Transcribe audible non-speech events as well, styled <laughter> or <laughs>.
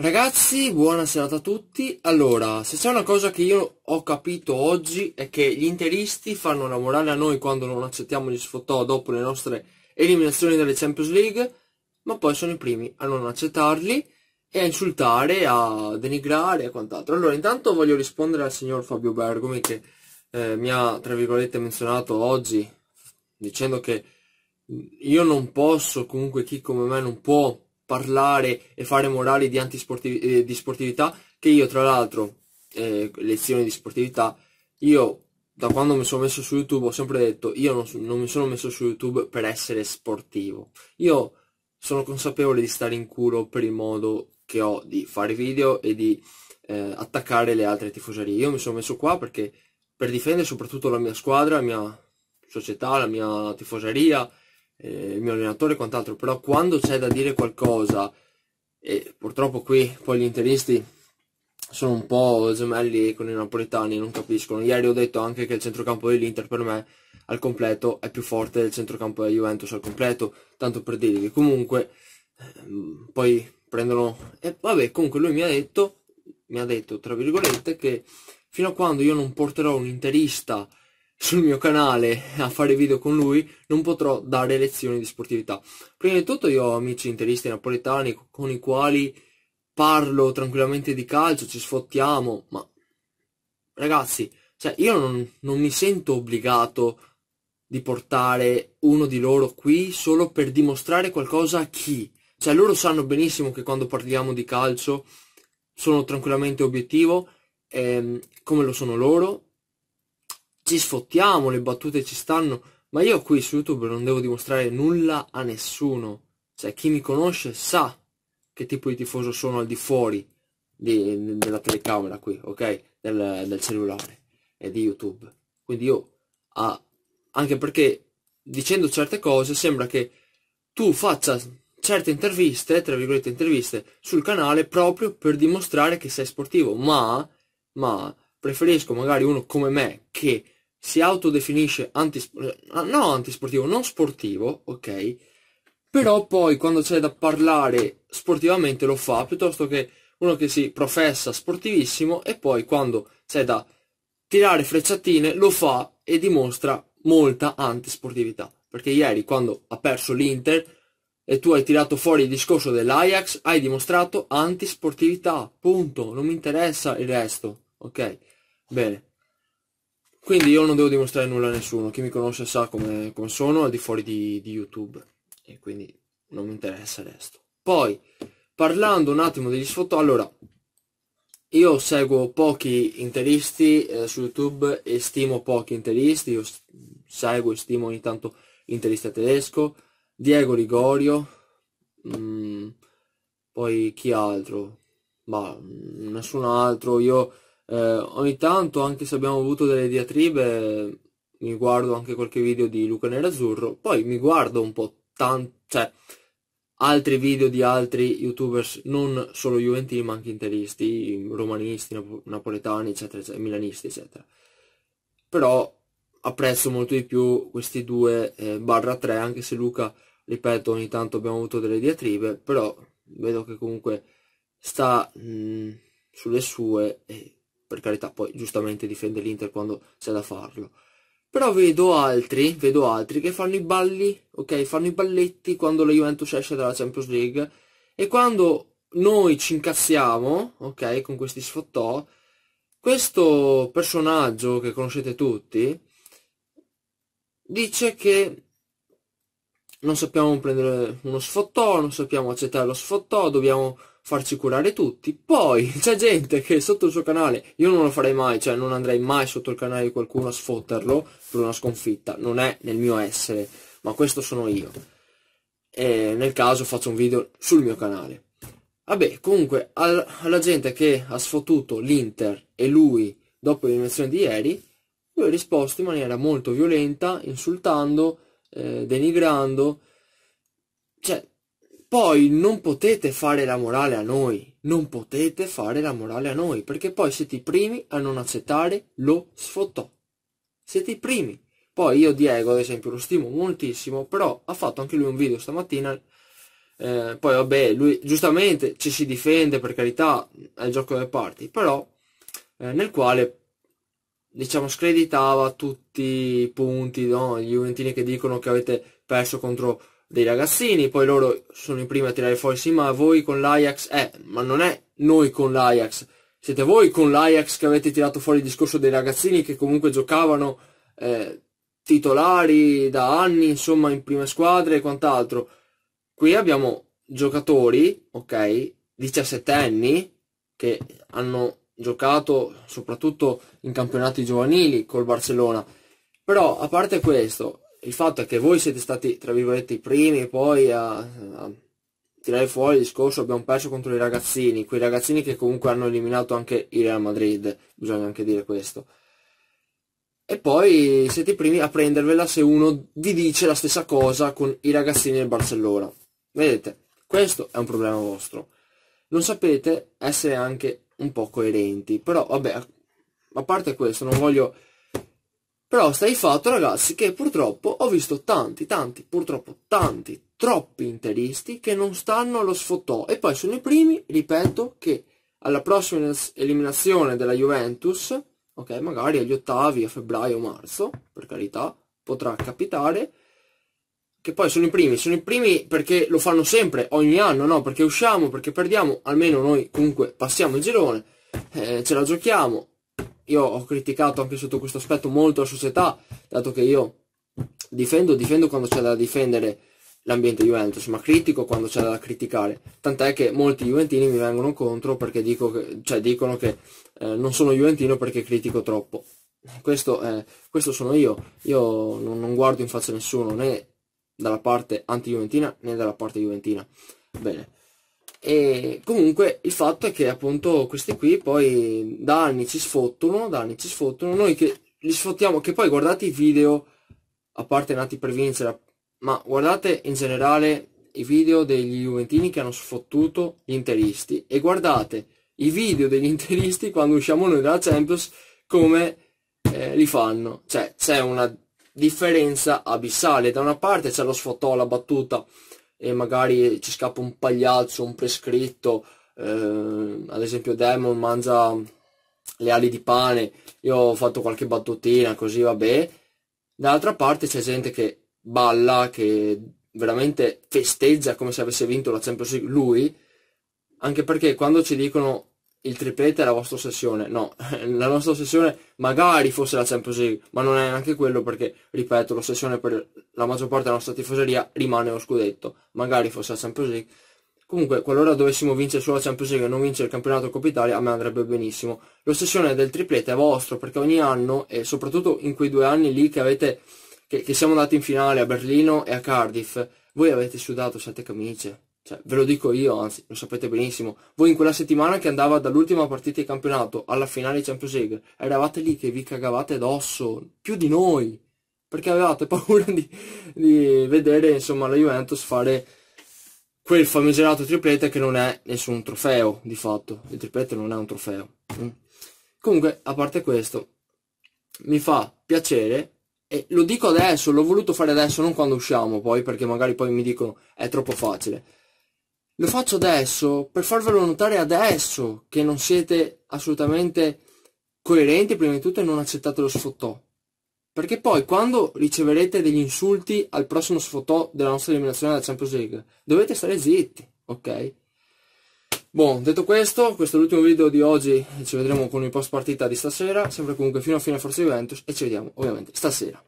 Ragazzi, buona serata a tutti. Allora, se c'è una cosa che io ho capito oggi è che gli interisti fanno una morale a noi quando non accettiamo gli sfottò dopo le nostre eliminazioni dalle Champions League, ma poi sono i primi a non accettarli e a insultare, a denigrare e quant'altro. Allora, intanto voglio rispondere al signor Fabio Bergomi che eh, mi ha, tra virgolette, menzionato oggi dicendo che io non posso, comunque chi come me non può parlare e fare morali di, eh, di sportività che io tra l'altro, eh, lezioni di sportività, io da quando mi sono messo su YouTube ho sempre detto io non, non mi sono messo su YouTube per essere sportivo, io sono consapevole di stare in culo per il modo che ho di fare video e di eh, attaccare le altre tifoserie. Io mi sono messo qua perché per difendere soprattutto la mia squadra, la mia società, la mia tifoseria eh, il mio allenatore e quant'altro, però quando c'è da dire qualcosa, e purtroppo qui poi gli interisti sono un po' gemelli con i napoletani, non capiscono. Ieri ho detto anche che il centrocampo dell'Inter per me al completo è più forte del centrocampo della Juventus al completo, tanto per dirvi che comunque ehm, poi prendono... E vabbè, comunque lui mi ha detto, mi ha detto tra virgolette, che fino a quando io non porterò un interista sul mio canale a fare video con lui, non potrò dare lezioni di sportività. Prima di tutto io ho amici interisti napoletani con i quali parlo tranquillamente di calcio, ci sfottiamo, ma ragazzi, cioè io non, non mi sento obbligato di portare uno di loro qui solo per dimostrare qualcosa a chi. Cioè loro sanno benissimo che quando parliamo di calcio sono tranquillamente obiettivo, ehm, come lo sono loro, ci sfottiamo, le battute ci stanno, ma io qui su YouTube non devo dimostrare nulla a nessuno. Cioè, chi mi conosce sa che tipo di tifoso sono al di fuori di, della telecamera qui, ok? Del, del, cellulare e di YouTube. Quindi io, ah, anche perché dicendo certe cose sembra che tu faccia certe interviste, tra virgolette interviste, sul canale proprio per dimostrare che sei sportivo, ma, ma preferisco magari uno come me che si autodefinisce antisportivo, eh, no antisportivo, non sportivo, ok? Però poi quando c'è da parlare sportivamente lo fa, piuttosto che uno che si professa sportivissimo e poi quando c'è da tirare frecciatine lo fa e dimostra molta antisportività. Perché ieri quando ha perso l'Inter e tu hai tirato fuori il discorso dell'Ajax, hai dimostrato antisportività, punto, non mi interessa il resto, ok? Bene. Quindi io non devo dimostrare nulla a nessuno, chi mi conosce sa come, come sono al di fuori di, di YouTube e quindi non mi interessa il resto. Poi, parlando un attimo degli sfoto, allora, io seguo pochi interisti eh, su YouTube e stimo pochi interisti, io seguo e stimo ogni tanto interista tedesco, Diego Ligorio, mh, mm, poi chi altro? Ma mm, nessun altro, io eh, ogni tanto, anche se abbiamo avuto delle diatribe, mi guardo anche qualche video di Luca Nerazzurro, poi mi guardo un po' tanto, cioè altri video di altri youtubers, non solo juventini ma anche interisti, romanisti, nap napoletani, eccetera, eccetera, milanisti, eccetera. Però apprezzo molto di più questi due eh, barra 3, anche se Luca, ripeto, ogni tanto abbiamo avuto delle diatribe, però vedo che comunque sta mh, mm, sulle sue e per carità, poi giustamente difende l'Inter quando c'è da farlo. Però vedo altri, vedo altri che fanno i balli, ok? Fanno i balletti quando la Juventus esce dalla Champions League e quando noi ci incassiamo, ok, con questi sfottò, questo personaggio che conoscete tutti dice che non sappiamo prendere uno sfottò, non sappiamo accettare lo sfottò, dobbiamo farci curare tutti. Poi <laughs> c'è gente che sotto il suo canale, io non lo farei mai, cioè non andrei mai sotto il canale di qualcuno a sfotterlo per una sconfitta, non è nel mio essere, ma questo sono io. E nel caso faccio un video sul mio canale. Vabbè, comunque al, alla gente che ha sfottuto l'Inter e lui dopo l'eliminazione di ieri, lui ha risposto in maniera molto violenta, insultando, eh, denigrando, cioè poi non potete fare la morale a noi, non potete fare la morale a noi, perché poi siete i primi a non accettare lo sfottò. Siete i primi. Poi io Diego, ad esempio, lo stimo moltissimo, però ha fatto anche lui un video stamattina. Eh, poi vabbè, lui giustamente ci si difende, per carità, è il gioco delle parti, però eh, nel quale diciamo screditava tutti i punti, no? gli juventini che dicono che avete perso contro dei ragazzini, poi loro sono i primi a tirare fuori, sì ma voi con l'Ajax, eh, ma non è noi con l'Ajax, siete voi con l'Ajax che avete tirato fuori il discorso dei ragazzini che comunque giocavano eh, titolari da anni, insomma, in prime squadre e quant'altro. Qui abbiamo giocatori, ok, 17 anni, che hanno giocato soprattutto in campionati giovanili col Barcellona. Però, a parte questo, il fatto è che voi siete stati, tra virgolette, i primi poi a, a tirare fuori il discorso abbiamo perso contro i ragazzini, quei ragazzini che comunque hanno eliminato anche il Real Madrid, bisogna anche dire questo. E poi siete i primi a prendervela se uno vi dice la stessa cosa con i ragazzini del Barcellona. Vedete, questo è un problema vostro. Non sapete essere anche un po' coerenti, però vabbè, a parte questo non voglio però sta di fatto, ragazzi, che purtroppo ho visto tanti, tanti, purtroppo tanti, troppi interisti che non stanno allo sfotò. E poi sono i primi, ripeto, che alla prossima eliminazione della Juventus, ok, magari agli ottavi, a febbraio, o marzo, per carità, potrà capitare, che poi sono i primi, sono i primi perché lo fanno sempre, ogni anno, no? Perché usciamo, perché perdiamo, almeno noi comunque passiamo il girone, eh, ce la giochiamo, io ho criticato anche sotto questo aspetto molto la società, dato che io difendo, difendo quando c'è da difendere l'ambiente Juventus, ma critico quando c'è da criticare. Tant'è che molti Juventini mi vengono contro perché che, cioè, dicono che eh, non sono Juventino perché critico troppo. Questo, eh, questo sono io, io non, non, guardo in faccia nessuno né dalla parte anti-Juventina né dalla parte Juventina. Bene. E comunque il fatto è che appunto questi qui poi da anni ci sfottono, da anni ci sfottono, noi che li sfottiamo, che poi guardate i video, a parte nati per vincere, ma guardate in generale i video degli Juventini che hanno sfottuto gli interisti e guardate i video degli <laughs> interisti quando usciamo noi dalla Champions come eh, li fanno. Cioè c'è una differenza abissale, da una parte c'è lo sfottò, la battuta, e magari ci scappa un pagliaccio, un prescritto, eh, ad esempio Demon mangia le ali di pane, io ho fatto qualche battutina così vabbè, dall'altra parte c'è gente che balla, che veramente festeggia come se avesse vinto la Champions League lui, anche perché quando ci dicono il triplete è la vostra ossessione, no, <laughs> la nostra ossessione magari fosse la Champions League, ma non è neanche quello perché, ripeto, l'ossessione per la maggior parte della nostra tifoseria rimane lo scudetto, magari fosse la Champions League. Comunque, qualora dovessimo vincere solo la Champions League e non vincere il campionato Coppa Italia, a me andrebbe benissimo. L'ossessione del triplete è vostro perché ogni anno, e soprattutto in quei due anni lì che, avete, che, che siamo andati in finale a Berlino e a Cardiff, voi avete sudato sette camicie cioè, ve lo dico io, anzi, lo sapete benissimo. Voi in quella settimana che andava dall'ultima partita di campionato alla finale di Champions League, eravate lì che vi cagavate addosso, più di noi, perché avevate <laughs> paura di, di vedere, insomma, la Juventus fare quel famigerato triplete che non è nessun trofeo, di fatto. Il triplete non è un trofeo. Mm. Comunque, a parte questo, mi fa piacere e lo dico adesso, l'ho voluto fare adesso, non quando usciamo poi, perché magari poi mi dicono è troppo facile lo faccio adesso per farvelo notare adesso che non siete assolutamente coerenti prima di tutto e non accettate lo sfottò. Perché poi quando riceverete degli insulti al prossimo sfottò della nostra eliminazione della Champions League, dovete stare zitti, ok? Buon, detto questo, questo è l'ultimo video di oggi, ci vedremo con il post partita di stasera, sempre comunque fino a fine Forza Juventus e ci vediamo ovviamente stasera.